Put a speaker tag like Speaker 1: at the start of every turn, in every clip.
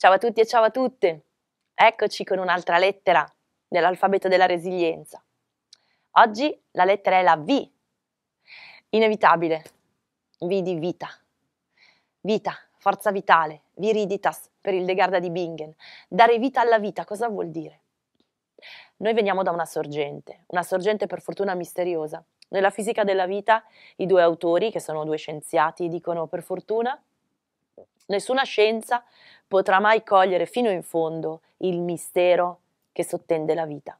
Speaker 1: Ciao a tutti e ciao a tutte! Eccoci con un'altra lettera dell'alfabeto della resilienza. Oggi la lettera è la V. Inevitabile. V di vita. Vita, forza vitale, viriditas per il De Garda di Bingen. Dare vita alla vita, cosa vuol dire? Noi veniamo da una sorgente, una sorgente per fortuna misteriosa. Nella fisica della vita i due autori, che sono due scienziati, dicono per fortuna Nessuna scienza potrà mai cogliere fino in fondo il mistero che sottende la vita.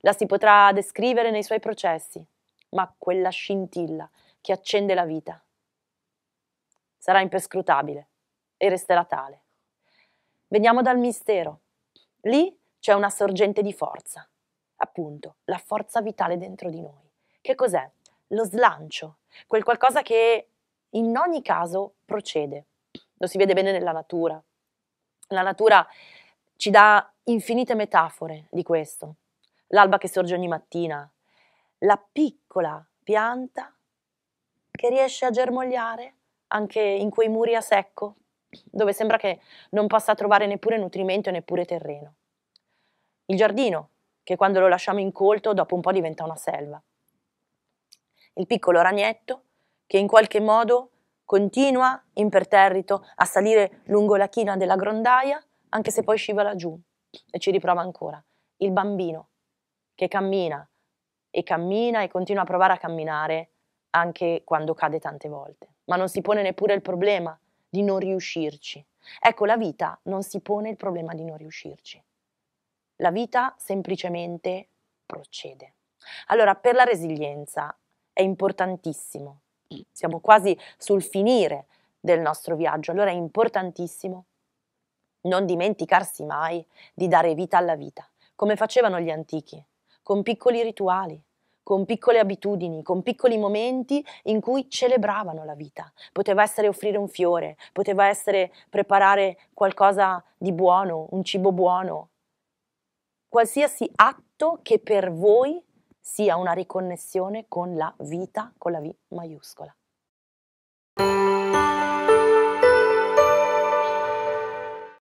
Speaker 1: La si potrà descrivere nei suoi processi, ma quella scintilla che accende la vita sarà imperscrutabile e resterà tale. Veniamo dal mistero. Lì c'è una sorgente di forza, appunto, la forza vitale dentro di noi. Che cos'è? Lo slancio, quel qualcosa che in ogni caso procede. Lo si vede bene nella natura, la natura ci dà infinite metafore di questo. L'alba che sorge ogni mattina, la piccola pianta che riesce a germogliare anche in quei muri a secco, dove sembra che non possa trovare neppure nutrimento e neppure terreno. Il giardino, che quando lo lasciamo incolto dopo un po' diventa una selva. Il piccolo ragnetto, che in qualche modo Continua, imperterrito, a salire lungo la china della grondaia, anche se poi scivola giù e ci riprova ancora. Il bambino che cammina e cammina e continua a provare a camminare anche quando cade tante volte, ma non si pone neppure il problema di non riuscirci. Ecco, la vita non si pone il problema di non riuscirci. La vita semplicemente procede. Allora, per la resilienza è importantissimo siamo quasi sul finire del nostro viaggio, allora è importantissimo non dimenticarsi mai di dare vita alla vita, come facevano gli antichi, con piccoli rituali, con piccole abitudini, con piccoli momenti in cui celebravano la vita. Poteva essere offrire un fiore, poteva essere preparare qualcosa di buono, un cibo buono, qualsiasi atto che per voi sia una riconnessione con la vita, con la V maiuscola.